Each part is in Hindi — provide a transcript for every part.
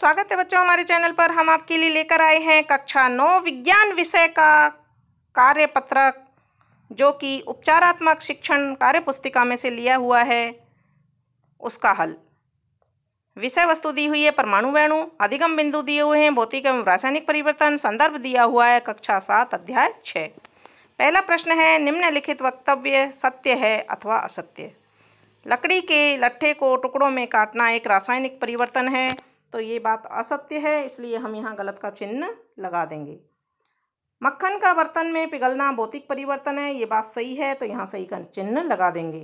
स्वागत है बच्चों हमारे चैनल पर हम आपके लिए लेकर आए हैं कक्षा नौ विज्ञान विषय का कार्य पत्रक जो कि उपचारात्मक शिक्षण कार्य पुस्तिका में से लिया हुआ है उसका हल विषय वस्तु दी हुई है परमाणु वेणु अधिगम बिंदु दिए हुए हैं भौतिक एवं रासायनिक परिवर्तन संदर्भ दिया हुआ है कक्षा सात अध्याय छः पहला प्रश्न है निम्नलिखित वक्तव्य सत्य है अथवा असत्य लकड़ी के लट्ठे को टुकड़ों में काटना एक रासायनिक परिवर्तन है तो ये बात असत्य है इसलिए हम यहाँ गलत का चिन्ह लगा देंगे मक्खन का बर्तन में पिघलना भौतिक परिवर्तन है ये बात सही है तो यहाँ सही का चिन्ह लगा देंगे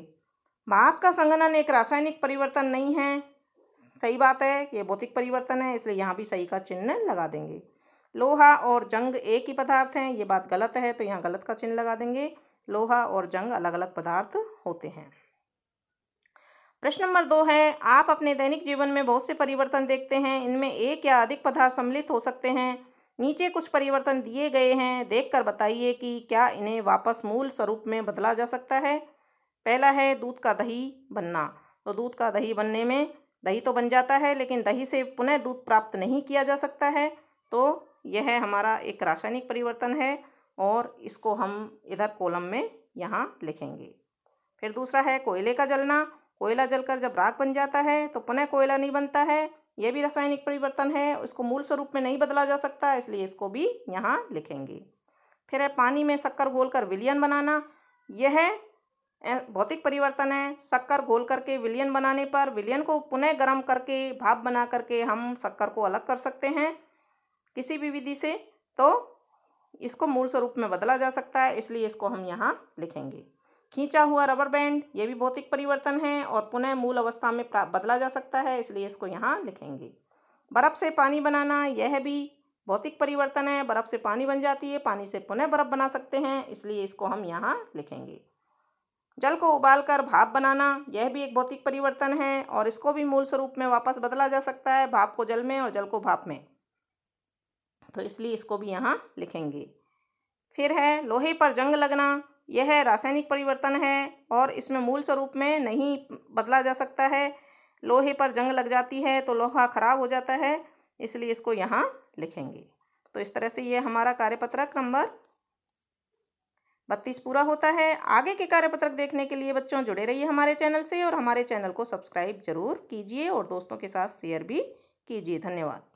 भाप का संघनन एक रासायनिक परिवर्तन नहीं है सही बात है ये भौतिक परिवर्तन है इसलिए यहाँ भी सही का चिन्ह लगा देंगे लोहा और जंग एक ही पदार्थ हैं ये बात गलत है तो यहाँ गलत का चिन्ह लगा देंगे लोहा और जंग अलग अलग पदार्थ होते हैं प्रश्न नंबर दो है आप अपने दैनिक जीवन में बहुत से परिवर्तन देखते हैं इनमें एक या अधिक पदार्थ सम्मिलित हो सकते हैं नीचे कुछ परिवर्तन दिए गए हैं देखकर बताइए कि क्या इन्हें वापस मूल स्वरूप में बदला जा सकता है पहला है दूध का दही बनना तो दूध का दही बनने में दही तो बन जाता है लेकिन दही से पुनः दूध प्राप्त नहीं किया जा सकता है तो यह हमारा एक रासायनिक परिवर्तन है और इसको हम इधर कॉलम में यहाँ लिखेंगे फिर दूसरा है कोयले का जलना कोयला जलकर जब राख बन जाता है तो पुनः कोयला नहीं बनता है यह भी रासायनिक परिवर्तन है इसको मूल स्वरूप में नहीं बदला जा सकता इसलिए इसको भी यहाँ लिखेंगे फिर है पानी में शक्कर घोलकर विलियन बनाना यह भौतिक परिवर्तन है शक्कर घोल करके विलियन बनाने पर विलियन को पुनः गर्म करके भाप बना करके हम शक्कर को अलग कर सकते हैं किसी भी विधि से तो इसको मूल स्वरूप में बदला जा सकता है इसलिए इसको हम यहाँ लिखेंगे खींचा हुआ रबर बैंड ये भी भौतिक परिवर्तन है और पुनः मूल अवस्था में बदला जा सकता है इसलिए इसको यहाँ लिखेंगे बर्फ़ से पानी बनाना यह भी भौतिक परिवर्तन है बर्फ़ से पानी बन जाती है पानी से पुनः बर्फ़ बना सकते हैं इसलिए इसको हम यहाँ लिखेंगे जल को उबालकर भाप बनाना यह भी एक भौतिक परिवर्तन है और इसको भी मूल स्वरूप में वापस बदला जा सकता है भाप को जल में और जल को भाप में तो इसलिए इसको भी यहाँ लिखेंगे फिर है लोहे पर जंग लगना यह रासायनिक परिवर्तन है और इसमें मूल स्वरूप में नहीं बदला जा सकता है लोहे पर जंग लग जाती है तो लोहा ख़राब हो जाता है इसलिए इसको यहाँ लिखेंगे तो इस तरह से ये हमारा कार्यपत्रक नंबर बत्तीस पूरा होता है आगे के कार्यपत्रक देखने के लिए बच्चों जुड़े रहिए हमारे चैनल से और हमारे चैनल को सब्सक्राइब जरूर कीजिए और दोस्तों के साथ शेयर भी कीजिए धन्यवाद